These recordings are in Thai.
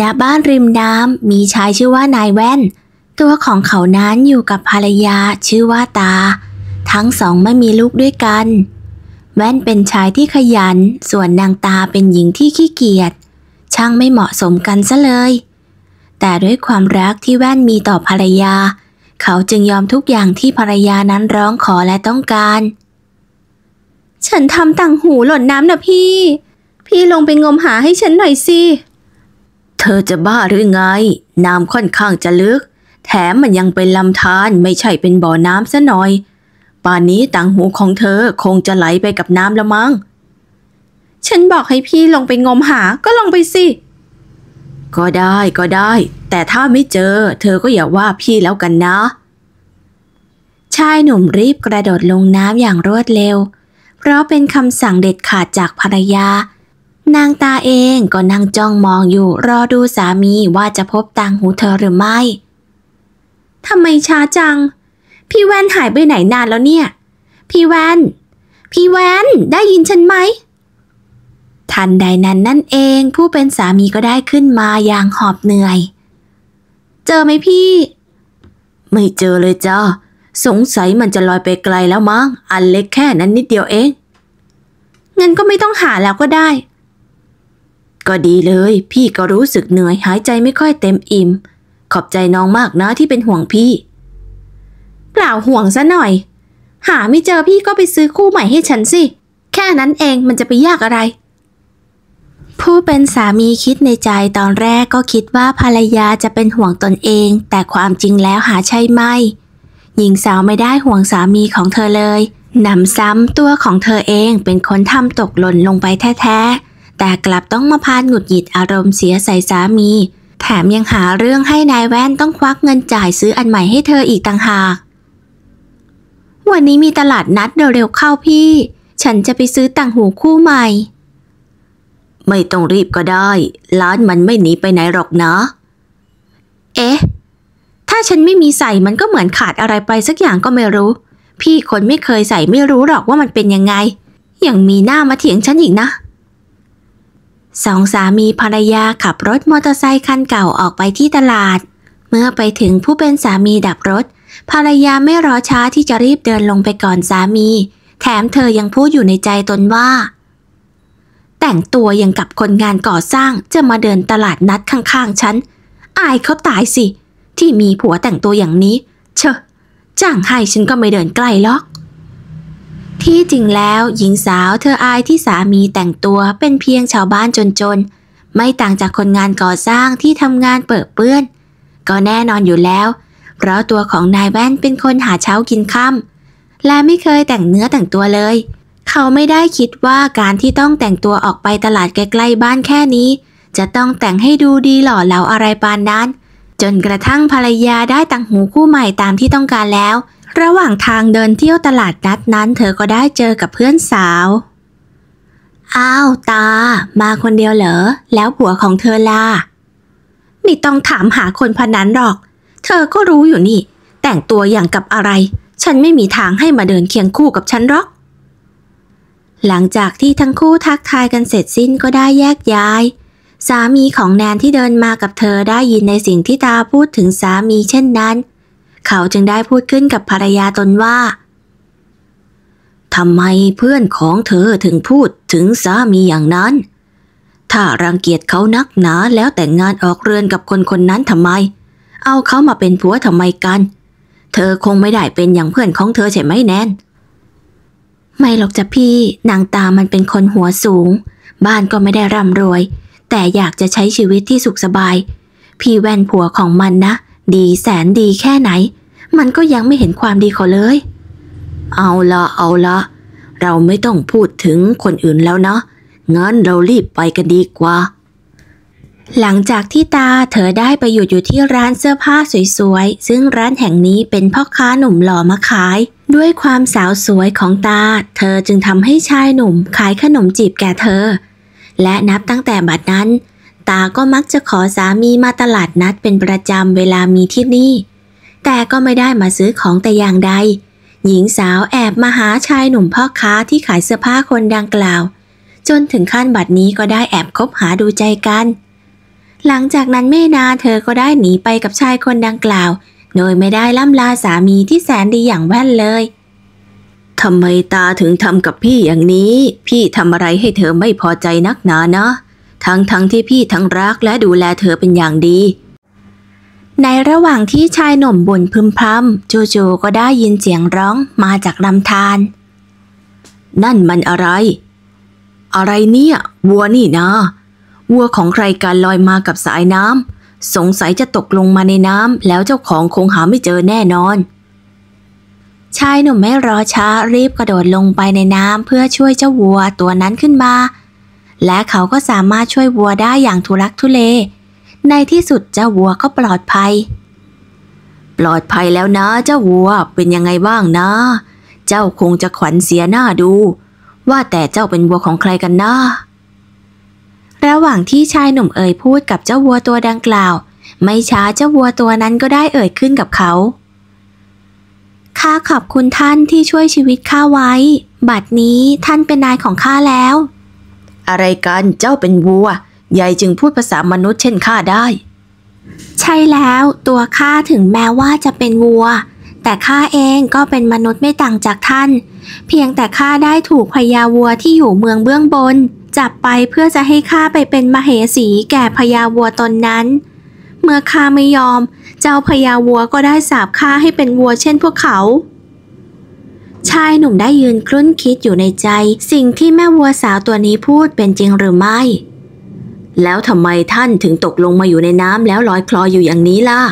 ณบ้านริมน้ำมีชายชื่อว่านายแว่น ตัวของเขานั้นอยู่กับภรรยาชื่อว่าตา ทั้งสองไม่มีลูกด้วยกัน แว่นเป็นชายที่ขยัน ส่วนนางตาเป็นหญิงที่ขี้เกียจช่างไม่เหมาะสมกันซะเลย แต่ด้วยความรักที่แว่นมีต่อภรรยา เขาจึงยอมทุกอย่างที่ภรรยานั้นร้องขอและต้องการ ฉันทำต่างหูหล่นน้ำนะพี่ พี่ลงไปงมหาให้ฉันหน่อยสิเธอจะบ้าหรือไง น้ำค่อนข้างจะลึก แถมมันยังเป็นลำธารไม่ใช่เป็นบ่อน้ำซะหน่อย ป่านนี้ต่างหูของเธอคงจะไหลไปกับน้ำละมั้งฉันบอกให้พี่ลงไปงมหาก็ลงไปสิ ก็ได้ก็ได้ แต่ถ้าไม่เจอเธอก็อย่าว่าพี่แล้วกันนะ ชายหนุ่มรีบกระโดดลงน้ำอย่างรวดเร็ว เพราะเป็นคำสั่งเด็ดขาดจากภรรยานางตาเองก็นั่งจ้องมองอยู่ รอดูสามีว่าจะพบตังหูเธอหรือไม่ ทำไมช้าจัง พี่แว่นหายไปไหนนานแล้วเนี่ย พี่แว่นพี่แว่นได้ยินฉันไหม ทันใดนั้นนั่นเองผู้เป็นสามีก็ได้ขึ้นมาอย่างหอบเหนื่อย เจอไหมพี่ ไม่เจอเลยจ้าสงสัยมันจะลอยไปไกลแล้วมั้ง อันเล็กแค่นั้นนิดเดียวเอง เงินก็ไม่ต้องหาแล้วก็ได้ก็ดีเลย พี่ก็รู้สึกเหนื่อย หายใจไม่ค่อยเต็มอิ่ม ขอบใจน้องมากนะที่เป็นห่วงพี่ เปล่าห่วงซะหน่อย หาไม่เจอพี่ก็ไปซื้อคู่ใหม่ให้ฉันสิ แค่นั้นเองมันจะไปยากอะไร ผู้เป็นสามีคิดในใจตอนแรกก็คิดว่าภรรยาจะเป็นห่วงตนเอง แต่ความจริงแล้วหาใช่ไม่ หญิงสาวไม่ได้ห่วงสามีของเธอเลยนำซ้ำตัวของเธอเองเป็นคนทำตกหล่นลงไปแท้ๆแต่กลับต้องมาพานหงุดหงิดอารมณ์เสียใส่สามี แถมยังหาเรื่องให้นายแว่นต้องควักเงินจ่ายซื้ออันใหม่ให้เธออีกต่างหาก วันนี้มีตลาดนัดเร็วๆเข้าพี่ ฉันจะไปซื้อต่างหูคู่ใหม่ ไม่ต้องรีบก็ได้ ร้านมันไม่หนีไปไหนหรอกนะ เอ๊ะ ถ้าฉันไม่มีใส่มันก็เหมือนขาดอะไรไปสักอย่างก็ไม่รู้ พี่คนไม่เคยใส่ไม่รู้หรอกว่ามันเป็นยังไง อย่างมีหน้ามาเถียงฉันอีกนะสองสามีภรรยาขับรถมอเตอร์ไซค์คันเก่า ออกไปที่ตลาด เมื่อไปถึงผู้เป็นสามีดับรถ ภรรยาไม่รอช้าที่จะรีบเดินลงไปก่อนสามี แถม เธอยังพูดอยู่ในใจตนว่า แต่งตัวยังกับคนงานก่อสร้างจะมาเดินตลาดนัดข้างๆฉันอายเขาตายสิ ที่มีผัวแต่งตัวอย่างนี้ เชอะจ้างให้ฉันก็ไม่เดินใกล้หรอกที่จริงแล้วหญิงสาวเธออายที่สามีแต่งตัวเป็นเพียงชาวบ้านจนๆไม่ต่างจากคนงานก่อสร้างที่ทำงานเปิดเปื้อนก็แน่นอนอยู่แล้ว เพราะตัวของนายแว่นเป็นคนหาเช้ากินค่ำและไม่เคยแต่งเนื้อแต่งตัวเลย เขาไม่ได้คิดว่าการที่ต้องแต่งตัวออกไปตลาดใกล้ๆบ้านแค่นี้ จะต้องแต่งให้ดูดีหล่อเหลาอะไรปานนั้นจนกระทั่งภรรยาได้ต่างหูคู่ใหม่ตามที่ต้องการแล้วระหว่างทางเดินเที่ยวตลาดนัดนั้น เธอก็ได้เจอกับเพื่อนสาวอ้าวตา มาคนเดียวเหรอแล้วผัวของเธอล่ะไม่ต้องถามหาคนพนั้นหรอก เธอก็รู้อยู่นี่แต่งตัวอย่างกับอะไร ฉันไม่มีทางให้มาเดินเคียงคู่กับฉันหรอก หลังจากที่ทั้งคู่ทักทายกันเสร็จสิ้นก็ได้แยกย้าย สามีของแนนที่เดินมากับเธอได้ยินในสิ่งที่ตาพูดถึงสามีเช่นนั้นเขาจึงได้พูดขึ้นกับภรรยาตนว่า ทำไมเพื่อนของเธอถึงพูดถึงสามีอย่างนั้น ถ้ารังเกียจเขานักหนาแล้วแต่งงานออกเรือนกับคนคนนั้นทำไม เอาเขามาเป็นผัวทำไมกัน เธอคงไม่ได้เป็นอย่างเพื่อนของเธอใช่ไหมแนนไม่หรอกจ้ะพี่นางตามันเป็นคนหัวสูง บ้านก็ไม่ได้ร่ำรวยแต่อยากจะใช้ชีวิตที่สุขสบาย พี่แว่นผัวของมันนะดีแสนดีแค่ไหน มันก็ยังไม่เห็นความดีเขาเลย เอาละเอาละเราไม่ต้องพูดถึงคนอื่นแล้วเนาะงั้นเรารีบไปกันดีกว่า หลังจากที่ตาเธอได้ไปหยุดอยู่ที่ร้านเสื้อผ้าสวยๆ ซึ่งร้านแห่งนี้เป็นพ่อค้าหนุ่มหล่อมาขายด้วยความสาวสวยของตา เธอจึงทำให้ชายหนุ่มขายขนมจีบแก่เธอ และนับตั้งแต่บัดนั้นตา ก็มักจะขอสามีมาตลาดนัดเป็นประจำเวลามีที่นี่ แต่ก็ไม่ได้มาซื้อของแต่อย่างใด หญิงสาวแอบมาหาชายหนุ่มพ่อค้าที่ขายเสื้อผ้าคนดังกล่าว จนถึงขั้นบัดนี้ก็ได้แอบคบหาดูใจกัน หลังจากนั้นไม่นานเธอก็ได้หนีไปกับชายคนดังกล่าว โดยไม่ได้ล่ำลาสามีที่แสนดีอย่างแว่นเลยทำไมตาถึงทำกับพี่อย่างนี้ พี่ทำอะไรให้เธอไม่พอใจนักหนานะทั้งทั้งที่พี่ทั้งรักและดูแลเธอเป็นอย่างดี ในระหว่างที่ชายหนุ่มบ่นพึมพำจูจู ก็ได้ยินเสียงร้องมาจากลำธารนั่นมันอะไร อะไรเนี่ย วัวนี่นะวัวของใครการลอยมากับสายน้ำสงสัยจะตกลงมาในน้ำแล้วเจ้าของคงหาไม่เจอแน่นอน ชายหนุ่มไม่รอช้ารีบกระโดดลงไปในน้ำเพื่อช่วยเจ้าวัวตัวนั้นขึ้นมาและเขาก็สามารถช่วยวัวได้อย่างทุลักทุเล ในที่สุดเจ้าวัวก็ปลอดภัย ปลอดภัยแล้วนะเจ้าวัว เป็นยังไงบ้างนะ เจ้าคงจะขวัญเสียหน้าดู ว่าแต่เจ้าเป็นวัวของใครกันนะ ระหว่างที่ชายหนุ่มเอ่ยพูดกับเจ้าวัวตัวดังกล่าว ไม่ช้าเจ้าวัวตัวนั้นก็ได้เอ่ยขึ้นกับเขา ข้าขอบคุณท่านที่ช่วยชีวิตข้าไว้ บัดนี้ท่านเป็นนายของข้าแล้วอะไรกัน เจ้าเป็นวัวยายจึงพูดภาษามนุษย์เช่นข้าได้ ใช่แล้ว ตัวข้าถึงแม้ว่าจะเป็นวัว แต่ข้าเองก็เป็นมนุษย์ไม่ต่างจากท่าน เพียงแต่ข้าได้ถูกพญาวัวที่อยู่เมืองเบื้องบน จับไปเพื่อจะให้ข้าไปเป็นมเหสีแก่พญาวัวตนนั้น เมื่อข้าไม่ยอม เจ้าพญาวัวก็ได้สาบข้าให้เป็นวัว เช่นพวกเขาชายหนุ่มได้ยืนครุ่นคิดอยู่ในใจ สิ่งที่แม่วัวสาวตัวนี้พูดเป็นจริงหรือไม่ แล้วทำไมท่านถึงตกลงมาอยู่ในน้ำแล้วลอยคลออยู่อย่างนี้ล่ะ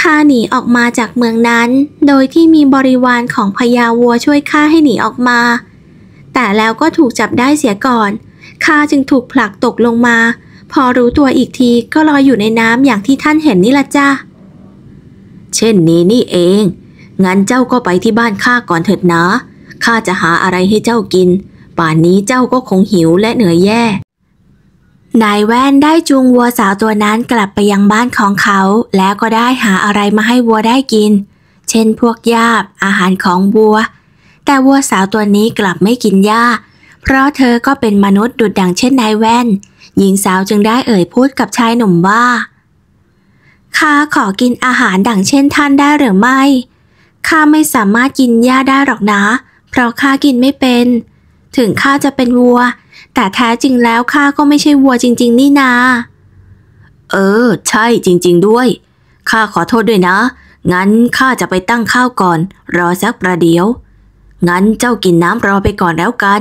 ข้าหนีออกมาจากเมืองนั้นโดยที่มีบริวารของพญาวัวช่วยข้าให้หนีออกมา แต่แล้วก็ถูกจับได้เสียก่อนข้าจึงถูกผลักตกลงมา พอรู้ตัวอีกทีก็ลอยอยู่ในน้ำอย่างที่ท่านเห็นนี่ละจ้าเช่นนี้นี่เองงั้นเจ้าก็ไปที่บ้านข้าก่อนเถิดนะ ข้าจะหาอะไรให้เจ้ากิน ป่านนี้เจ้าก็คงหิวและเหนื่อยแย่ นายแว่นได้จูงวัวสาวตัวนั้นกลับไปยังบ้านของเขา แล้วก็ได้หาอะไรมาให้วัวได้กิน เช่นพวกหญ้าอาหารของวัว แต่วัวสาวตัวนี้กลับไม่กินหญ้า เพราะเธอก็เป็นมนุษย์ดุดดังเช่นนายแว่น หญิงสาวจึงได้เอ่ยพูดกับชายหนุ่มว่า ข้าขอกินอาหารดังเช่นท่านได้หรือไม่ข้าไม่สามารถกินหญ้าได้หรอกนะ เพราะข้ากินไม่เป็น ถึงข้าจะเป็นวัว แต่แท้จริงแล้ว ข้าก็ไม่ใช่วัวจริงๆนี่นา เออ ใช่จริงๆด้วย ข้าขอโทษด้วยนะ งั้นข้าจะไปตั้งข้าวก่อน รอสักประเดี๋ยว งั้นเจ้ากินน้ำรอไปก่อนแล้วกัน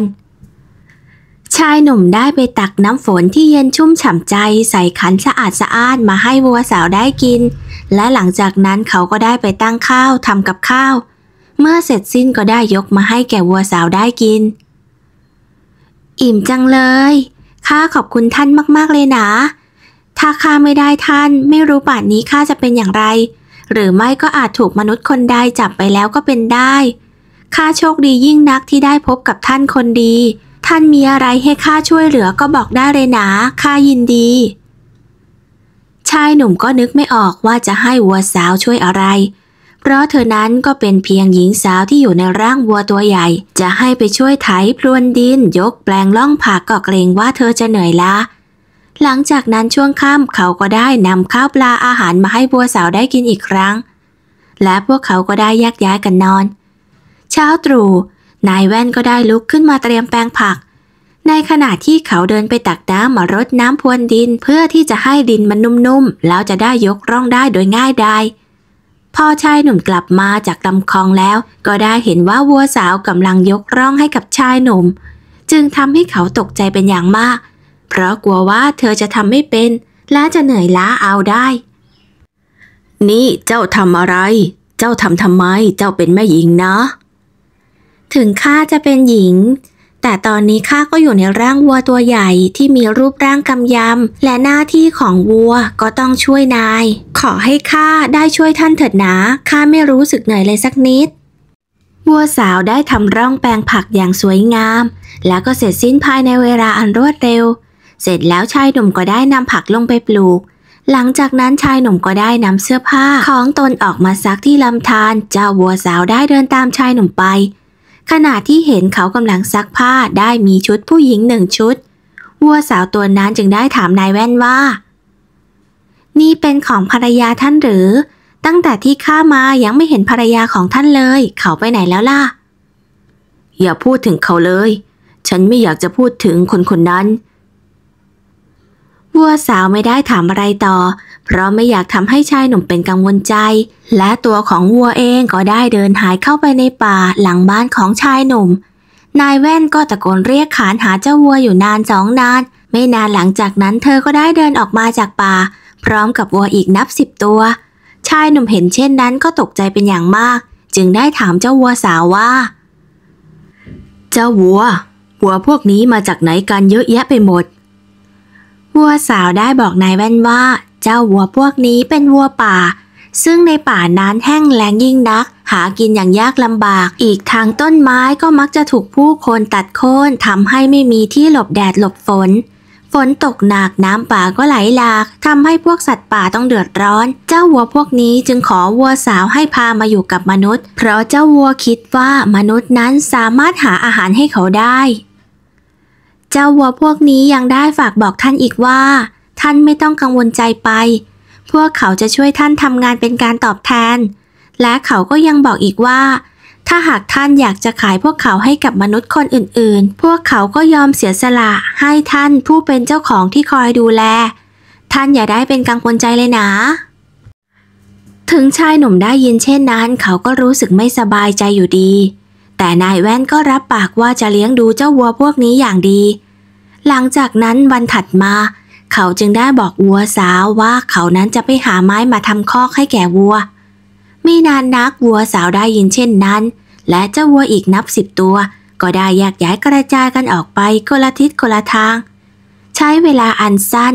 ชายหนุ่มได้ไปตักน้ำฝนที่เย็นชุ่มฉ่ำใจ ใส่ขันสะอาดสะอาดมาให้วัวสาวได้กิน และหลังจากนั้นเขาก็ได้ไปตั้งข้าวทำกับข้าว เมื่อเสร็จสิ้นก็ได้ยกมาให้แก่วัวสาวได้กิน อิ่มจังเลยข้าขอบคุณท่านมากๆเลยนะ ถ้าข้าไม่ได้ท่านไม่รู้ป่านนี้ข้าจะเป็นอย่างไร หรือไม่ก็อาจถูกมนุษย์คนใดจับไปแล้วก็เป็นได้ข้าโชคดียิ่งนักที่ได้พบกับท่านคนดีท่านมีอะไรให้ข้าช่วยเหลือก็บอกได้เลยนะข้ายินดี ชายหนุ่มก็นึกไม่ออกว่าจะให้วัวสาวช่วยอะไร เพราะเธอนั้นก็เป็นเพียงหญิงสาวที่อยู่ในร่างวัวตัวใหญ่ จะให้ไปช่วยไถพรวนดินยกแปลงล่องผักก็เกรงว่าเธอจะเหนื่อยล้าหลังจากนั้นช่วงค่ำเขาก็ได้นำข้าวปลาอาหารมาให้บัวสาวได้กินอีกครั้ง และพวกเขาก็ได้แยกย้ายกันนอน เช้าตรู่นายแว่นก็ได้ลุกขึ้นมาเตรียมแปลงผัก ในขณะที่เขาเดินไปตักน้ำมารดน้ำพรวนดินเพื่อที่จะให้ดินมันนุ่มๆแล้วจะได้ยกร่องได้โดยง่ายได้พอชายหนุ่มกลับมาจากลำคลองแล้วก็ได้เห็นว่าวัวสาวกำลังยกร่องให้กับชายหนุ่ม จึงทำให้เขาตกใจเป็นอย่างมาก เพราะกลัวว่าเธอจะทำไม่เป็น และจะเหนื่อยล้าเอาได้ นี่เจ้าทำอะไร เจ้าทำทำไมเจ้าเป็นแม่หญิงนะถึงข้าจะเป็นหญิง แต่ตอนนี้ข้าก็อยู่ในร่างวัวตัวใหญ่ที่มีรูปร่างกำยำ และหน้าที่ของวัวก็ต้องช่วยนาย ขอให้ข้าได้ช่วยท่านเถิดนะ ข้าไม่รู้สึกเหนื่อยเลยสักนิด วัวสาวได้ทำร่องแปลงผักอย่างสวยงาม แล้วก็เสร็จสิ้นภายในเวลาอันรวดเร็ว เสร็จแล้วชายหนุ่มก็ได้นำผักลงไปปลูก หลังจากนั้นชายหนุ่มก็ได้นำเสื้อผ้าของตนออกมาซักที่ลำธาร เจ้าวัวสาวได้เดินตามชายหนุ่มไปขณะที่เห็นเขากำลังซักผ้าได้มีชุดผู้หญิงหนึ่งชุดวัวสาวตัวนั้นจึงได้ถามนายแว่นว่า นี่เป็นของภรรยาท่านหรือ ตั้งแต่ที่ข้ามายังไม่เห็นภรรยาของท่านเลย เขาไปไหนแล้วล่ะ อย่าพูดถึงเขาเลย ฉันไม่อยากจะพูดถึงคนคนนั้นเบัวสาวไม่ได้ถามอะไรต่อ เพราะไม่อยากทำให้ชายหนุ่มเป็นกังวลใจ และตัวของวัวเองก็ได้เดินหายเข้าไปในป่าหลังบ้านของชายหนุ่ม นายแว่นก็ตะโกนเรียกขานหาเจ้าวัวอยู่นานสองนาน ไม่นานหลังจากนั้นเธอก็ได้เดินออกมาจากป่า พร้อมกับวัวอีกนับสิบตัว ชายหนุ่มเห็นเช่นนั้นก็ตกใจเป็นอย่างมาก จึงได้ถามเจ้าวัวสาวว่า เจ้าวัววัวพวกนี้มาจากไหนกันเยอะแยะไปหมดวัวสาวได้บอกนายแว่นว่า เจ้าวัวพวกนี้เป็นวัวป่า ซึ่งในป่านั้นแห้งแล้งยิ่งนัก หากินอย่างยากลำบาก อีกทางต้นไม้ก็มักจะถูกผู้คนตัดโค่นทำให้ไม่มีที่หลบแดดหลบฝน ฝนตกหนักน้ำป่าก็ไหลหลากทำให้พวกสัตว์ป่าต้องเดือดร้อน เจ้าวัวพวกนี้จึงขอวัวสาวให้พามาอยู่กับมนุษย์ เพราะเจ้าวัวคิดว่ามนุษย์นั้นสามารถหาอาหารให้เขาได้เจ้าวัวพวกนี้ยังได้ฝากบอกท่านอีกว่า ท่านไม่ต้องกังวลใจไป พวกเขาจะช่วยท่านทำงานเป็นการตอบแทน และเขาก็ยังบอกอีกว่า ถ้าหากท่านอยากจะขายพวกเขาให้กับมนุษย์คนอื่นๆ พวกเขาก็ยอมเสียสละให้ท่านผู้เป็นเจ้าของที่คอยดูแล ท่านอย่าได้เป็นกังวลใจเลยนะ ถึงชายหนุ่มได้ยินเช่นนั้น เขาก็รู้สึกไม่สบายใจอยู่ดีแต่นายแว่นก็รับปากว่าจะเลี้ยงดูเจ้าวัวพวกนี้อย่างดี หลังจากนั้นวันถัดมา เขาจึงได้บอกวัวสาวว่าเขานั้นจะไปหาไม้มาทำคอกให้แก่วัว ไม่นานนักวัวสาวได้ยินเช่นนั้น และเจ้าวัวอีกนับสิบตัว ก็ได้แยกย้ายกระจายกันออกไปคนละทิศคนละทาง ใช้เวลาอันสั้น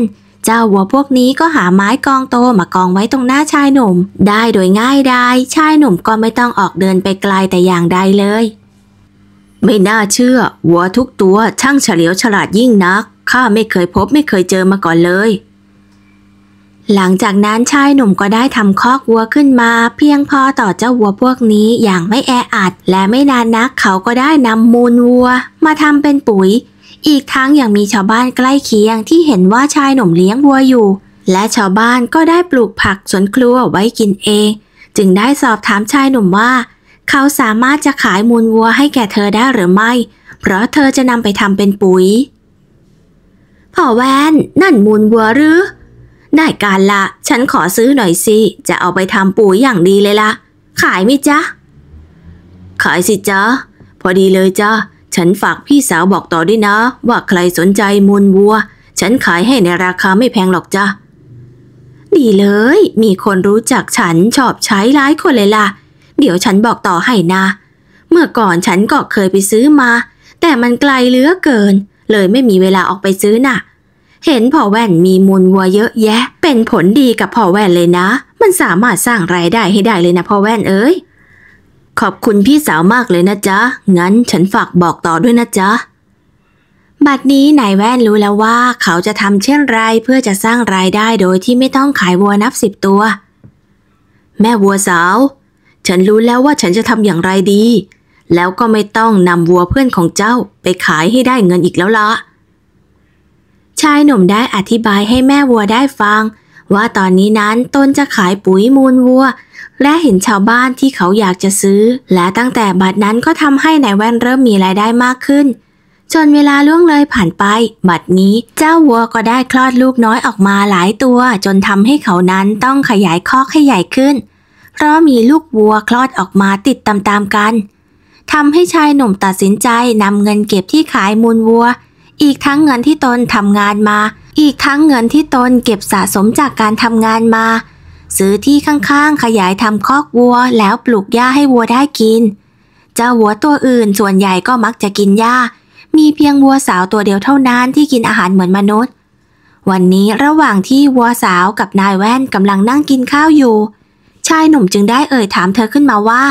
เจ้าวัวพวกนี้ก็หาไม้กองโตมากองไว้ตรงหน้าชายหนุ่ม ได้โดยง่ายได้ชายหนุ่มก็ไม่ต้องออกเดินไปไกลแต่อย่างใดเลย ไม่น่าเชื่อวัวทุกตัวช่างเฉลียวฉลาดยิ่งนัก ข้าไม่เคยพบไม่เคยเจอมาก่อนเลย หลังจากนั้นชายหนุ่มก็ได้ทำคอกวัวขึ้นมา เพียงพอต่อเจ้าวัวพวกนี้อย่างไม่แออัด และไม่นานนักเขาก็ได้นำมูลวัว มาทำเป็นปุ๋ยอีกทั้งยังมีชาวบ้านใกล้เคียงที่เห็นว่าชายหนุ่มเลี้ยงวัวอยู่และชาวบ้านก็ได้ปลูกผักสวนครัวไว้กินเองจึงได้สอบถามชายหนุ่มว่า เขาสามารถจะขายมูลวัวให้แก่เธอได้หรือไม่ เพราะเธอจะนำไปทำเป็นปุ๋ยพ่อแวนนั่นมูลวัวหรือได้การละฉันขอซื้อหน่อยสิจะเอาไปทำปุ๋ยอย่างดีเลยละขายไหมจ๊ะขายสิจ๊ะพอดีเลยจ้ะฉันฝากพี่สาวบอกต่อด้วยนะ ว่าใครสนใจมูลวัว ฉันขายให้ในราคาไม่แพงหรอกจ้ะดีเลย มีคนรู้จักฉันชอบใช้หลายคนเลยล่ะ เดี๋ยวฉันบอกต่อให้นะ เมื่อก่อนฉันก็เคยไปซื้อมา แต่มันไกลเหลือเกิน เลยไม่มีเวลาออกไปซื้อน่ะ เห็นพ่อแว่นมีมูลวัวเยอะแยะ เป็นผลดีกับพ่อแว่นเลยนะ มันสามารถสร้างรายได้ให้ได้เลยนะพ่อแว่นเอ้ยขอบคุณพี่สาวมากเลยนะจ๊ะงั้นฉันฝากบอกต่อด้วยนะจ๊ะบัดนี้นายแว่นรู้แล้วว่าเขาจะทำเช่นไรเพื่อจะสร้างรายได้โดยที่ไม่ต้องขายวัวนับสิบตัว แม่วัวสาว ฉันรู้แล้วว่าฉันจะทำอย่างไรดี แล้วก็ไม่ต้องนำวัวเพื่อนของเจ้าไปขายให้ได้เงินอีกแล้วละ ชายหนุ่มได้อธิบายให้แม่วัวได้ฟังว่าตอนนี้นั้นตนจะขายปุ๋ยมูลวัว และเห็นชาวบ้านที่เขาอยากจะซื้อ และตั้งแต่บัดนั้นก็ทำให้นายแว่นเริ่มมีรายได้มากขึ้น จนเวลาล่วงเลยผ่านไปบัดนี้เจ้าวัวก็ได้คลอดลูกน้อยออกมาหลายตัว จนทำให้เขานั้นต้องขยายคอกให้ใหญ่ขึ้น เพราะมีลูกวัวคลอดออกมาติดตามๆกันทำให้ชายหนุ่มตัดสินใจนำเงินเก็บที่ขายมูลวัวอีกทั้งเงินที่ตนทำงานมา อีกทั้งเงินที่ตนเก็บสะสมจากการทำงานมา ซื้อที่ข้างๆขยายทำคอกวัวแล้วปลูกหญ้าให้วัวได้กินเจ้าวัวตัวอื่นส่วนใหญ่ก็มักจะกินหญ้า มีเพียงวัวสาวตัวเดียวเท่านั้นที่กินอาหารเหมือนมนุษย์ วันนี้ระหว่างที่วัวสาวกับนายแว่นกำลังนั่งกินข้าวอยู่ ชายหนุ่มจึงได้เอ่ยถามเธอขึ้นมาว่า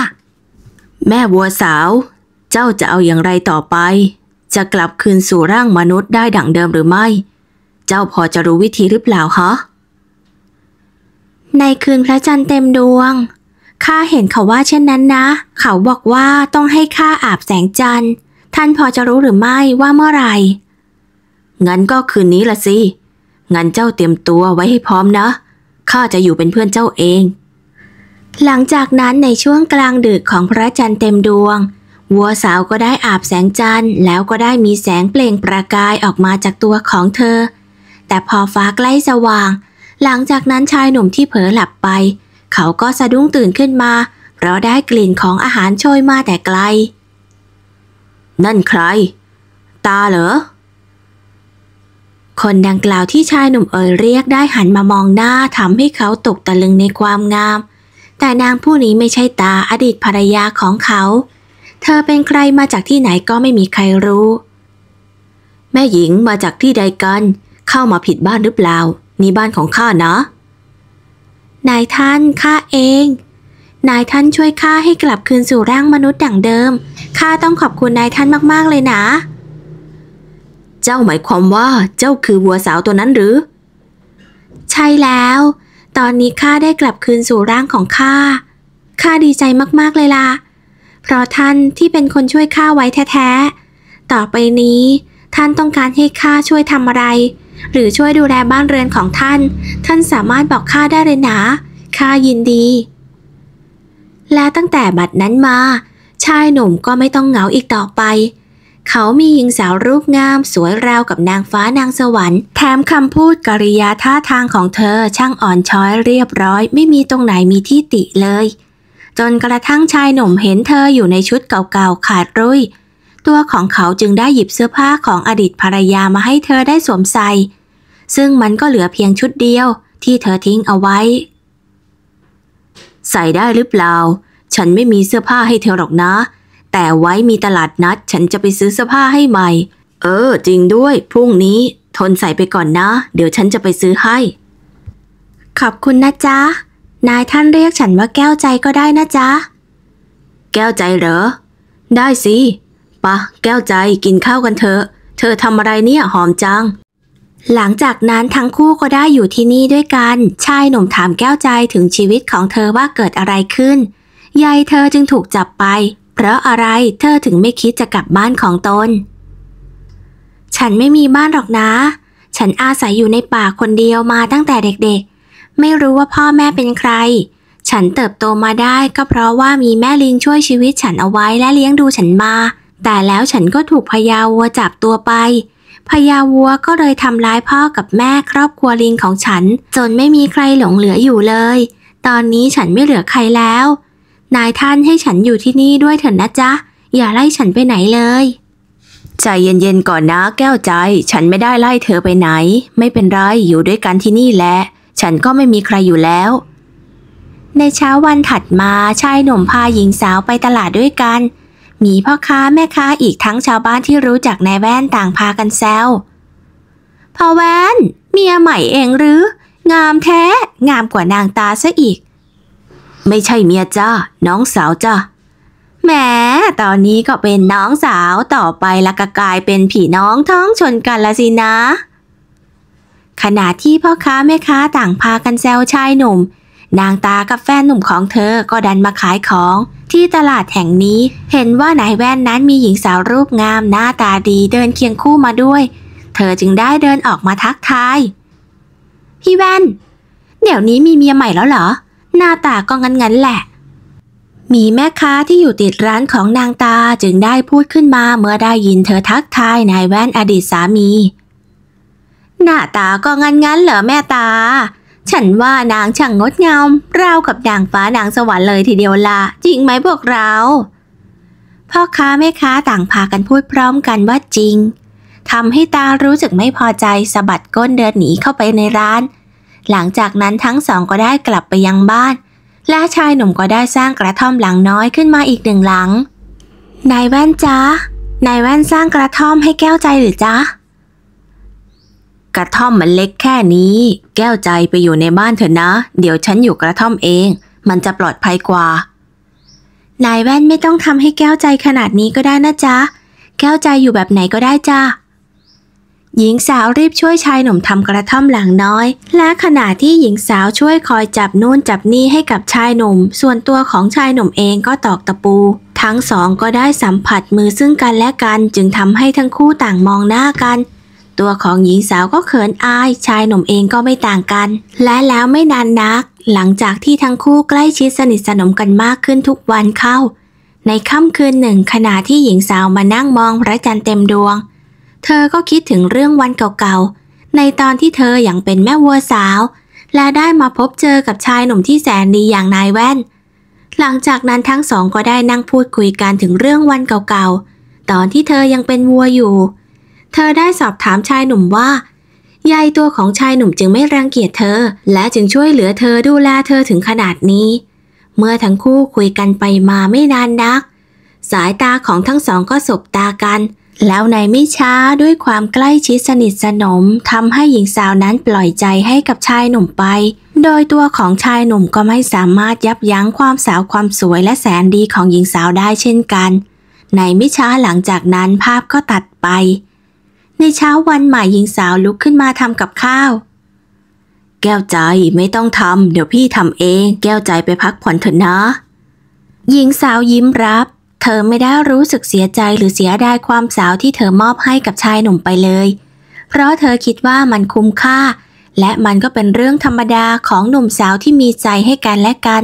แม่วัวสาวเจ้าจะเอาอย่างไรต่อไปจะกลับคืนสู่ร่างมนุษย์ได้ดั่งเดิมหรือไม่ เจ้าพอจะรู้วิธีหรือเปล่าฮะในคืนพระจันทร์เต็มดวง ข้าเห็นเขาว่าเช่นนั้นนะ เขาบอกว่าต้องให้ข้าอาบแสงจันทร์ ท่านพอจะรู้หรือไม่ว่าเมื่อไหร่งั้นก็คืนนี้ละสิ งั้นเจ้าเตรียมตัวไว้ให้พร้อมนะ ข้าจะอยู่เป็นเพื่อนเจ้าเอง หลังจากนั้นในช่วงกลางดึกของพระจันทร์เต็มดวงวัวสาวก็ได้อาบแสงจันทร์แล้วก็ได้มีแสงเปล่งประกายออกมาจากตัวของเธอ แต่พอฟ้าใกล้สว่าง หลังจากนั้นชายหนุ่มที่เผลอหลับไป เขาก็สะดุ้งตื่นขึ้นมา เพราะได้กลิ่นของอาหารโชยมาแต่ไกล นั่นใคร ตาเหรอ คนดังกล่าวที่ชายหนุ่มเอ่ยเรียกได้หันมามองหน้าทำให้เขาตกตะลึงในความงาม แต่นางผู้นี้ไม่ใช่ตาอดีตภรรยาของเขาเธอเป็นใครมาจากที่ไหนก็ไม่มีใครรู้ แม่หญิงมาจากที่ใดกัน เข้ามาผิดบ้านหรือเปล่านี่บ้านของข้านะ นายท่านข้าเอง นายท่านช่วยข้าให้กลับคืนสู่ร่างมนุษย์ดั่งเดิม ข้าต้องขอบคุณนายท่านมากๆเลยนะ เจ้าหมายความว่าเจ้าคือวัวสาวตัวนั้นหรือ ใช่แล้ว ตอนนี้ข้าได้กลับคืนสู่ร่างของข้าข้าดีใจมากๆเลยล่ะเพราะท่านที่เป็นคนช่วยข้าไว้แท้ๆ ต่อไปนี้ ท่านต้องการให้ข้าช่วยทำอะไร หรือช่วยดูแลบ้านเรือนของท่าน ท่านสามารถบอกข้าได้เลยนะ ข้ายินดี และตั้งแต่บัดนั้นมาชายหนุ่มก็ไม่ต้องเหงาอีกต่อไป เขามีหญิงสาวรูปงามสวยราวกับนางฟ้านางสวรรค์แถมคำพูดกริยาท่าทางของเธอช่างอ่อนช้อยเรียบร้อยไม่มีตรงไหนมีที่ติเลยจนกระทั่งชายหนุ่มเห็นเธออยู่ในชุดเก่าๆขาดรุ่ยตัวของเขาจึงได้หยิบเสื้อผ้าของอดีตภรรยามาให้เธอได้สวมใส่ ซึ่งมันก็เหลือเพียงชุดเดียว ที่เธอทิ้งเอาไว้ ใส่ได้หรือเปล่า ฉันไม่มีเสื้อผ้าให้เธอหรอกนะ แต่ไว้มีตลาดนัดฉันจะไปซื้อเสื้อผ้าให้ใหม่ เออ จริงด้วยพรุ่งนี้ทนใส่ไปก่อนนะ เดี๋ยวฉันจะไปซื้อให้ขอบคุณนะจ๊ะนายท่านเรียกฉันว่าแก้วใจก็ได้นะจ๊ะ แก้วใจเหรอ ได้สิ ปะ แก้วใจ กินข้าวกันเถอะ เธอทำอะไรเนี่ยหอมจัง หลังจากนั้นทั้งคู่ก็ได้อยู่ที่นี่ด้วยกัน ชายหนุ่มถามแก้วใจถึงชีวิตของเธอว่าเกิดอะไรขึ้น ยายเธอจึงถูกจับไป เพราะอะไรเธอถึงไม่คิดจะกลับบ้านของตน ฉันไม่มีบ้านหรอกนะ ฉันอาศัยอยู่ในป่าคนเดียวมาตั้งแต่เด็ก ๆไม่รู้ว่าพ่อแม่เป็นใคร ฉันเติบโตมาได้ก็เพราะว่ามีแม่ลิงช่วยชีวิตฉันเอาไว้และเลี้ยงดูฉันมา แต่แล้วฉันก็ถูกพญาวัวจับตัวไปพญาวัวก็เลยทำร้ายพ่อกับแม่ครอบครัวลิงของฉัน จนไม่มีใครหลงเหลืออยู่เลย ตอนนี้ฉันไม่เหลือใครแล้ว นายท่านให้ฉันอยู่ที่นี่ด้วยเถอะนะจ๊ะ อย่าไล่ฉันไปไหนเลย ใจเย็นๆก่อนนะแก้วใจ ฉันไม่ได้ไล่เธอไปไหน ไม่เป็นไรอยู่ด้วยกันที่นี่แหละันก็ไม่มีใครอยู่แล้ว ในเช้าวันถัดมาชายหนุ่มพาหญิงสาวไปตลาดด้วยกัน มีพ่อค้าแม่ค้าอีกทั้งชาวบ้านที่รู้จักนายแว่นต่างพากันแซวพอแว่นเมียใหม่เองหรืองามแท้งามกว่านางตาซะอีก ไม่ใช่เมียจ้าน้องสาวจ้าแม้ตอนนี้ก็เป็นน้องสาวต่อไปละกกลายเป็นผีน้องท้องชนกันละสินะขณะที่พ่อค้าแม่ค้าต่างพากันแซวชายหนุ่ม นางตากับแฟนหนุ่มของเธอก็ดันมาขายของ ที่ตลาดแห่งนี้เห็นว่านายแว่นนั้นมีหญิงสาวรูปงามหน้าตาดีเดินเคียงคู่มาด้วย เธอจึงได้เดินออกมาทักทาย พี่แว่นเดี๋ยวนี้มีเมียใหม่แล้วเหรอหน้าตาก็งันๆแหละ มีแม่ค้าที่อยู่ติดร้านของนางตาจึงได้พูดขึ้นมาเมื่อได้ยินเธอทักทายนายแว่นอดีตสามีหน้าตาก็งั้นเหรอ แม่ตา ฉันว่านางช่างงดงามราวกับนางฟ้านางสวรรค์เลยทีเดียวละจริงไหมพวกเรา พ่อค้าแม่ค้าต่างพากันพูดพร้อมกันว่าจริงทำให้ตารู้สึกไม่พอใจสะบัดก้นเดินหนีเข้าไปในร้าน หลังจากนั้นทั้งสองก็ได้กลับไปยังบ้าน และชายหนุ่มก็ได้สร้างกระท่อมหลังน้อยขึ้นมาอีกหนึ่งหลังนายแว่นจ้านายแว่นสร้างกระท่อมให้แก้วใจหรือจ้ากระท่อมมันเล็กแค่นี้แก้วใจไปอยู่ในบ้านเถอะนะ เดี๋ยวฉันอยู่กระท่อมเอง มันจะปลอดภัยกว่า นายแว่นไม่ต้องทำให้แก้วใจขนาดนี้ก็ได้นะจ๊ะ แก้วใจอยู่แบบไหนก็ได้จ้ะ หญิงสาวรีบช่วยชายหนุ่มทำกระท่อมหลังน้อย และขณะที่หญิงสาวช่วยคอยจับนู่นจับนี่ให้กับชายหนุ่ม ส่วนตัวของชายหนุ่มเองก็ตอกตะปู ทั้งสองก็ได้สัมผัสมือซึ่งกันและกันจึงทำให้ทั้งคู่ต่างมองหน้ากันตัวของหญิงสาวก็เขินอาย ชายหนุ่มเองก็ไม่ต่างกัน และแล้วไม่นานนัก หลังจากที่ทั้งคู่ใกล้ชิดสนิทสนมกันมากขึ้นทุกวันเข้า ในค่ำคืนหนึ่งขณะที่หญิงสาวมานั่งมองพระจันทร์เต็มดวง เธอก็คิดถึงเรื่องวันเก่าๆ ในตอนที่เธออย่างเป็นแม่ วัว สาว และได้มาพบเจอกับชายหนุ่มที่แสนดีอย่างนายแว่น หลังจากนั้นทั้งสองก็ได้นั่งพูดคุยกันถึงเรื่องวันเก่าๆ ตอนที่เธอยังเป็นวัวอยู่เธอได้สอบถามชายหนุ่มว่า ยายตัวของชายหนุ่มจึงไม่รังเกียจเธอ และจึงช่วยเหลือเธอดูแลเธอถึงขนาดนี้ เมื่อทั้งคู่คุยกันไปมาไม่นานนัก สายตาของทั้งสองก็สบตากัน แล้วในไม่ช้าด้วยความใกล้ชิดสนิทสนมทำให้หญิงสาวนั้นปล่อยใจให้กับชายหนุ่มไป โดยตัวของชายหนุ่มก็ไม่สามารถยับยั้งความสาวความสวยและแสนดีของหญิงสาวได้เช่นกัน ในไม่ช้าหลังจากนั้นภาพก็ตัดไปในเช้าวันใหม่หญิงสาวลุกขึ้นมาทำกับข้าว แก้วใจไม่ต้องทำ เดี๋ยวพี่ทำเอง แก้วใจไปพักผ่อนเถอะนะหญิงสาวยิ้มรับ เธอไม่ได้รู้สึกเสียใจหรือเสียดายความสาวที่เธอมอบให้กับชายหนุ่มไปเลย เพราะเธอคิดว่ามันคุ้มค่า และมันก็เป็นเรื่องธรรมดาของหนุ่มสาวที่มีใจให้กันและกัน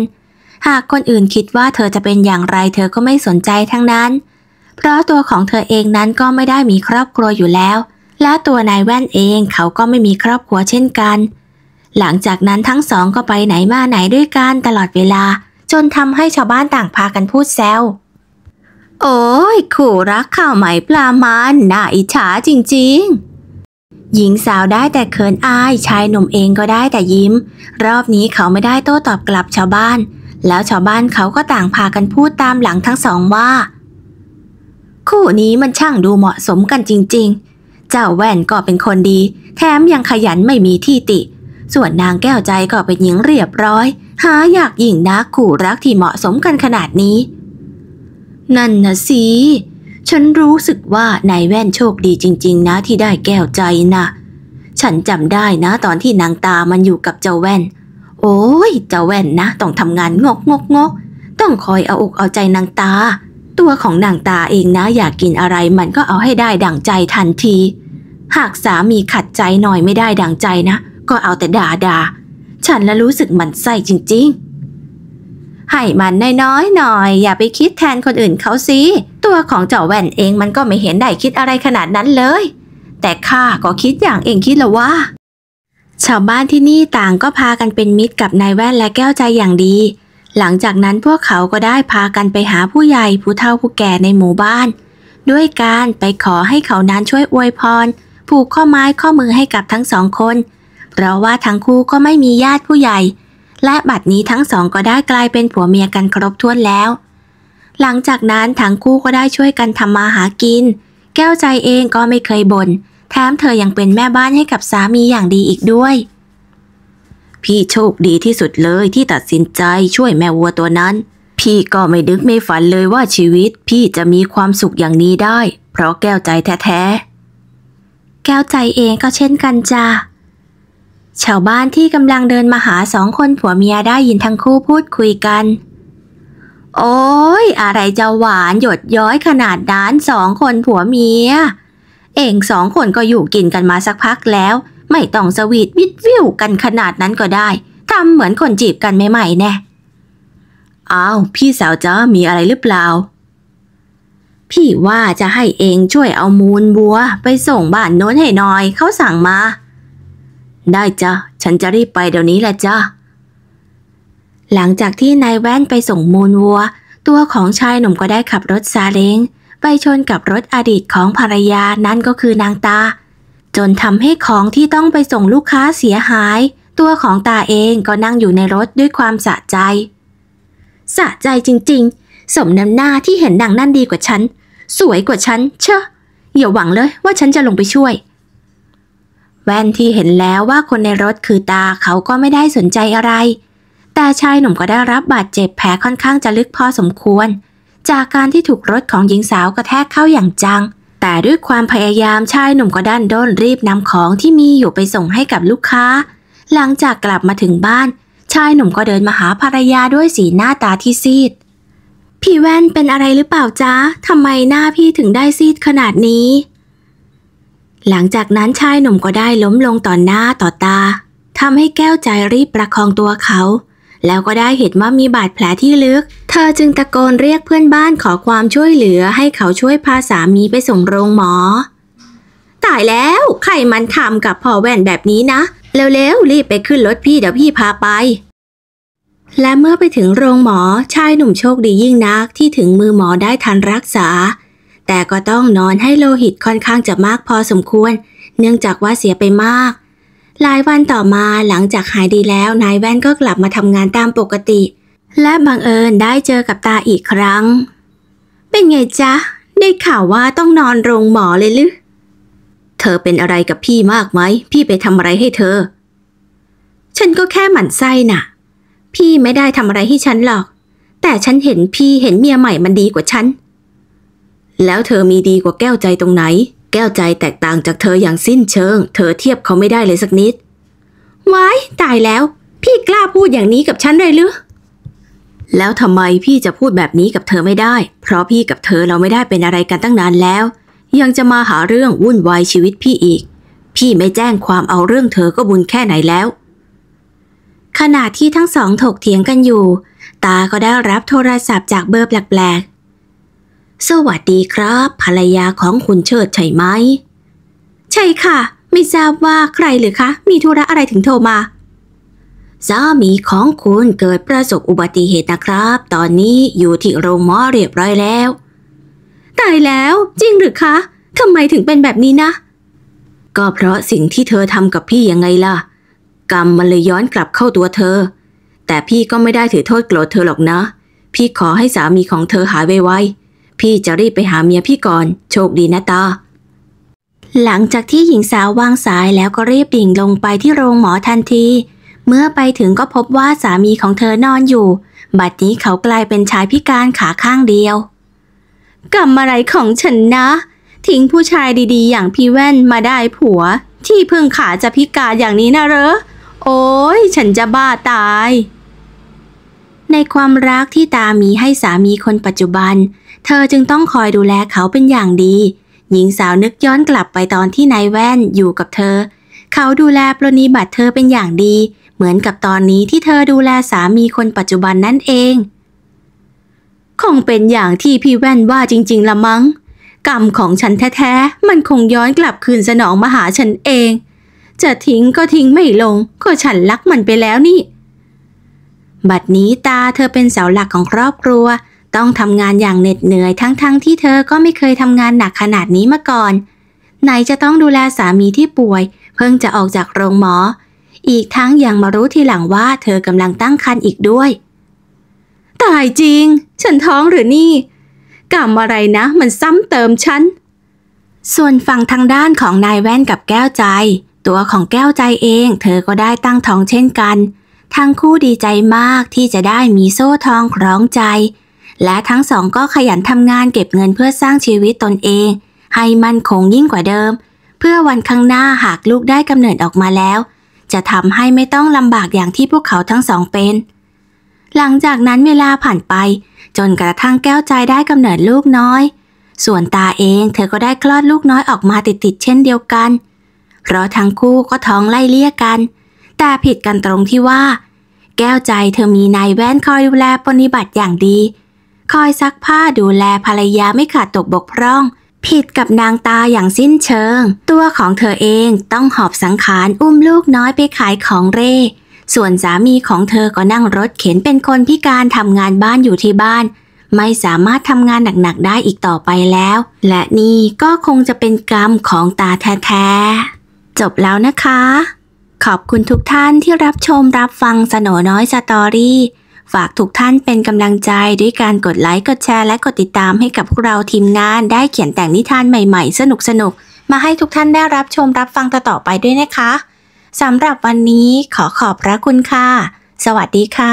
หากคนอื่นคิดว่า เธอจะเป็นอย่างไรเธอก็ไม่สนใจทั้งนั้นเพราะตัวของเธอเองนั้นก็ไม่ได้มีครอบครัวอยู่แล้ว และตัวนายแว่นเองเขาก็ไม่มีครอบครัวเช่นกัน หลังจากนั้นทั้งสองก็ไปไหนมาไหนด้วยกันตลอดเวลา จนทำให้ชาวบ้านต่างพากันพูดแซว โอ้ยขู่รักข่าวใหมปลามันน่าอิจฉาจริงๆ หญิงสาวได้แต่เขินอายชายหนุ่มเองก็ได้แต่ยิ้ม รอบนี้เขาไม่ได้โต้ตอบกลับชาวบ้าน แล้วชาวบ้านเขาก็ต่างพากันพูดตามหลังทั้งสองว่าคู่นี้มันช่างดูเหมาะสมกันจริงๆ เจ้าแว่นก็เป็นคนดี แถมยังขยันไม่มีที่ติ ส่วนนางแก้วใจก็เป็นหญิงเรียบร้อย หาอยากหญิงนักคู่รักที่เหมาะสมกันขนาดนี้ นั่นนะสิฉันรู้สึกว่านายแว่นโชคดีจริง ๆ นะที่ได้แก้วใจนะฉันจำได้นะตอนที่นางตามันอยู่กับเจ้าแว่น โอ้ย เจ้าแว่นนะต้องทำงานงกงกงก ต้องคอยเอาอกเอาใจนางตาตัวของนางตาเองนะอยากกินอะไรมันก็เอาให้ได้ดั่งใจทันที หากสามีขัดใจหน่อยไม่ได้ดั่งใจนะ ก็เอาแต่ด่าด่าฉันละรู้สึกมันใส่จริง ๆ ให้มันน้อยๆหน่อย อย่าไปคิดแทนคนอื่นเขาสิตัวของเจ้าแว่นเองมันก็ไม่เห็นได้คิดอะไรขนาดนั้นเลย แต่ข้าก็คิดอย่างเองคิดละว่าชาวบ้านที่นี่ต่างก็พากันเป็นมิตรกับนายแว่นและแก้วใจอย่างดีหลังจากนั้นพวกเขาก็ได้พากันไปหาผู้ใหญ่ ผู้เฒ่าผู้แก่ในหมู่บ้าน ด้วยการไปขอให้เขานั้นช่วยอวยพร ผูกข้อไม้ข้อมือให้กับทั้งสองคน เพราะว่าทั้งคู่ก็ไม่มีญาติผู้ใหญ่ และบัดนี้ทั้งสองก็ได้กลายเป็นผัวเมียกันครบถ้วนแล้ว หลังจากนั้นทั้งคู่ก็ได้ช่วยกันทำมาหากิน แก้วใจเองก็ไม่เคยบน่นแถมเธอยังเป็นแม่บ้านให้กับสามีอย่างดีอีกด้วยพี่โชคดีที่สุดเลยที่ตัดสินใจช่วยแม่วัวตัวนั้น พี่ก็ไม่ดึกไม่ฝันเลยว่าชีวิตพี่จะมีความสุขอย่างนี้ได้เพราะแก้วใจแท้ๆ แก้วใจเองก็เช่นกันจ้าชาวบ้านที่กำลังเดินมาหาสองคนผัวเมียได้ยินทั้งคู่พูดคุยกัน โอ้ย อะไรจะหวานหยดย้อยขนาดนั้นสองคนผัวเมีย เองสองคนก็อยู่กินกันมาสักพักแล้วไม่ต้องสวีทวิทวิวกันขนาดนั้นก็ได้ทำเหมือนคนจีบกันใหม่ๆแน่อ้าวพี่สาวจ้ามีอะไรหรือเปล่า พี่ว่าจะให้เองช่วยเอามูลบัว ไปส่งบ้านโน้นให้หน่อยเขาสั่งมา ได้จ้ะ ฉันจะรีบไปเดี๋ยวนี้แหละจ้ะ หลังจากที่นายแว่นไปส่งมูลวัว ตัวของชายหนุ่มก็ได้ขับรถซาเล้งไปชนกับรถอดีตของภรรยานั่นก็คือนางตาจนทำให้ของที่ต้องไปส่งลูกค้าเสียหาย ตัวของตาเองก็นั่งอยู่ในรถด้วยความสะใจสะใจจริงๆ สมน้ำหน้าที่เห็นดางนั่นดีกว่าฉัน สวยกว่าฉัน เชอะอย่าหวังเลยว่าฉันจะลงไปช่วย แว่นที่เห็นแล้วว่าคนในรถคือตาเขาก็ไม่ได้สนใจอะไร แต่ชายหนุ่มก็ได้รับบาดเจ็บแผลค่อนข้างจะลึกพอสมควร จากการที่ถูกรถของหญิงสาวกระแทกเข้าอย่างจังแต่ด้วยความพยายาม ชายหนุ่มก็ดันด้นรีบนำของที่มีอยู่ไปส่งให้กับลูกค้า หลังจากกลับมาถึงบ้าน ชายหนุ่มก็เดินมาหาภรรยาด้วยสีหน้าตาที่ซีดพี่แว่นเป็นอะไรหรือเปล่าจ๊ะทำไมหน้าพี่ถึงได้ซีดขนาดนี้ หลังจากนั้น ชายหนุ่มก็ได้ล้มลงต่อหน้าต่อตาทำให้แก้วใจรีบประคองตัวเขาแล้วก็ได้เห็นว่ามีบาดแผลที่ลึก เธอจึงตะโกนเรียกเพื่อนบ้านขอความช่วยเหลือให้เขาช่วยพาสามีไปส่งโรงหมอตายแล้วใครมันทำกับพ่อแว่นแบบนี้นะ เร็วๆรีบไปขึ้นรถพี่เดี๋ยวพี่พาไป และเมื่อไปถึงโรงหมอชายหนุ่มโชคดียิ่งนักที่ถึงมือหมอได้ทันรักษา แต่ก็ต้องนอนให้โลหิตค่อนข้างจะมากพอสมควร เนื่องจากว่าเสียไปมากหลายวันต่อมาหลังจากหายดีแล้วนายแว่นก็กลับมาทำงานตามปกติ และบังเอิญได้เจอกับตาอีกครั้ง เป็นไงจ๊ะ ได้ข่าวว่าต้องนอนโรงหมอเลยลึเธอเป็นอะไรกับพี่มากไหมพี่ไปทำอะไรให้เธอ ฉันก็แค่หมั่นไส้น่ะ พี่ไม่ได้ทำอะไรให้ฉันหรอก แต่ฉันเห็นพี่เห็นเมียใหม่มันดีกว่าฉันแล้วเธอมีดีกว่าแก้วใจตรงไหนแก้วใจแตกต่างจากเธออย่างสิ้นเชิง เธอเทียบเขาไม่ได้เลยสักนิดวายตายแล้ว พี่กล้าพูดอย่างนี้กับฉันเลยหรือ แล้วทำไมพี่จะพูดแบบนี้กับเธอไม่ได้ เพราะพี่กับเธอเราไม่ได้เป็นอะไรกันตั้งนานแล้ว ยังจะมาหาเรื่องวุ่นวายชีวิตพี่อีก พี่ไม่แจ้งความเอาเรื่องเธอก็บุญแค่ไหนแล้ว ขณะที่ทั้งสองถกเถียงกันอยู่ ตา ก็ได้รับโทรศัพท์จากเบอร์แปลกสวัสดีครับ ภรรยาของคุณเชิดใช่ไหม ใช่ค่ะ ไม่ทราบว่าใครหรือคะ มีธุระอะไรถึงโทรมา สามีของคุณเกิดประสบอุบัติเหตุนะครับ ตอนนี้อยู่ที่โรงหมอเรียบร้อยแล้วตายแล้วจริงหรือคะทำไมถึงเป็นแบบนี้นะ ก็เพราะสิ่งที่เธอทำกับพี่ยังไงล่ะ กรรมมันเลยย้อนกลับเข้าตัวเธอ แต่พี่ก็ไม่ได้ถือโทษโกรธเธอหรอกนะ พี่ขอให้สามีของเธอหายไวๆพี่จะรีบไปหาเมียพี่ก่อน โชคดีนะตาหลังจากที่หญิงสาววางสายแล้วก็รีบดิ่งลงไปที่โรงหมอทันที เมื่อไปถึงก็พบว่าสามีของเธอนอนอยู่ บัดนี้เขากลายเป็นชายพิการขาข้างเดียวกรรมอะไรของฉันนะ ทิ้งผู้ชายดีๆอย่างพี่แว่นมาได้ผัว ที่เพิ่งขาจะพิการอย่างนี้นะเรอโอ้ยฉันจะบ้าตาย ในความรักที่ตามีให้สามีคนปัจจุบันเธอจึงต้องคอยดูแลเขาเป็นอย่างดี หญิงสาวนึกย้อนกลับไปตอนที่นายแว่นอยู่กับเธอ เขาดูแลปรนิบัติเธอเป็นอย่างดี เหมือนกับตอนนี้ที่เธอดูแลสามีคนปัจจุบันนั่นเอง คงเป็นอย่างที่พี่แว่นว่าจริงๆละมัง้ง กรรมของฉันแท้ๆ มันคงย้อนกลับคืนสนองมาหาฉันเอง จะทิ้งก็ทิ้งไม่ลงก็ฉันรักมันไปแล้วนี่ บัดนี้ตาเธอเป็นเสาหลักของครอบครัวต้องทำงานอย่างเหน็ดเหนื่อยทั้งๆทที่เธอก็ไม่เคยทำงานหนักขนาดนี้มาก่อน ไหนจะต้องดูแลสามีที่ป่วย เพิ่งจะออกจากโรงหมอ อีกทั้งยังมารู้ทีหลังว่าเธอกำลังตั้งครรภ์อีกด้วย ตายจริง ฉันท้องหรือนี่กรรมอะไรนะ มันซ้ำเติมฉัน ส่วนฝั่งทางด้านของนายแว่นกับแก้วใจ ตัวของแก้วใจเองเธอก็ได้ตั้งท้องเช่นกัน ทั้งคู่ดีใจมากที่จะได้มีโซ่ทองคล้องใจและทั้งสองก็ขยันทำงานเก็บเงินเพื่อสร้างชีวิตตนเอง ให้มั่นคงยิ่งกว่าเดิม เพื่อวันข้างหน้าหากลูกได้กำเนิดออกมาแล้ว จะทำให้ไม่ต้องลำบากอย่างที่พวกเขาทั้งสองเป็น หลังจากนั้นเวลาผ่านไป จนกระทั่งแก้วใจได้กำเนิดลูกน้อย ส่วนตาเองเธอก็ได้คลอดลูกน้อยออกมาติดๆ เช่นเดียวกันเพราะทั้งคู่ก็ท้องไล่เลี่ยกัน แต่ผิดกันตรงที่ว่า แก้วใจเธอมีนายแว่นคอยดูแลปฏิบัติอย่างดีคอยซักผ้าดูแลภรรยาไม่ขาดตกบกพร่อง ผิดกับนางตาอย่างสิ้นเชิง ตัวของเธอเองต้องหอบสังขารอุ้มลูกน้อยไปขายของเร่ส่วนสามีของเธอก็นั่งรถเข็นเป็นคนพิการทำงานบ้านอยู่ที่บ้าน ไม่สามารถทำงานหนักๆ ได้อีกต่อไปแล้ว และนี่ก็คงจะเป็นกรรมของตาแท้ๆ จบแล้วนะคะ ขอบคุณทุกท่านที่รับชมรับฟังสโนน้อยสตอรี่ฝากทุกท่านเป็นกำลังใจ ด้วยการกดไลค์ กดแชร์ และกดติดตามให้กับพวกเราทีมงานได้เขียนแต่งนิทานใหม่ๆ สนุกสนุกมาให้ทุกท่านได้รับชมรับฟังต่อไปด้วยนะคะสำหรับวันนี้ขอขอบพระคุณค่ะ สวัสดีค่ะ